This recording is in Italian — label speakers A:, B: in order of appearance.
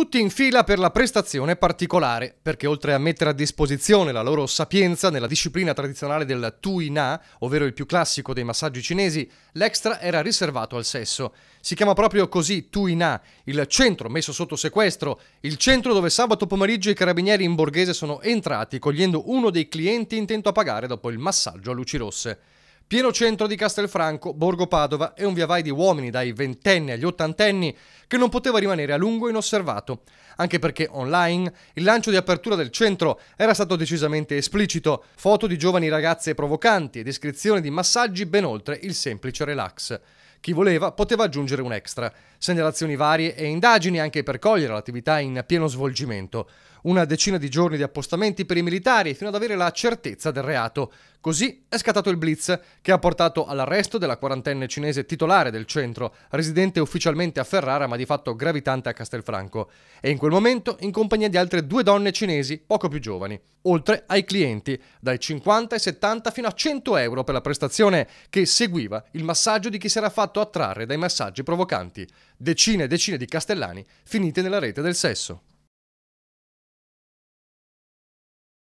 A: Tutti in fila per la prestazione particolare, perché oltre a mettere a disposizione la loro sapienza nella disciplina tradizionale del Tui Na, ovvero il più classico dei massaggi cinesi, l'extra era riservato al sesso. Si chiama proprio così Tui Na, il centro messo sotto sequestro, il centro dove sabato pomeriggio i carabinieri in borghese sono entrati cogliendo uno dei clienti intento a pagare dopo il massaggio a luci rosse. Pieno centro di Castelfranco, Borgo Padova e un viavai di uomini dai ventenni agli ottantenni che non poteva rimanere a lungo inosservato, anche perché online il lancio di apertura del centro era stato decisamente esplicito, foto di giovani ragazze provocanti e descrizione di massaggi ben oltre il semplice relax. Chi voleva poteva aggiungere un extra, segnalazioni varie e indagini anche per cogliere l'attività in pieno svolgimento, una decina di giorni di appostamenti per i militari fino ad avere la certezza del reato, Così è scattato il blitz, che ha portato all'arresto della quarantenne cinese titolare del centro, residente ufficialmente a Ferrara ma di fatto gravitante a Castelfranco, e in quel momento in compagnia di altre due donne cinesi poco più giovani, oltre ai clienti, dai 50 ai 70 fino a 100 euro per la prestazione che seguiva il massaggio di chi si era fatto attrarre dai massaggi provocanti, decine e decine di castellani finite nella rete del sesso.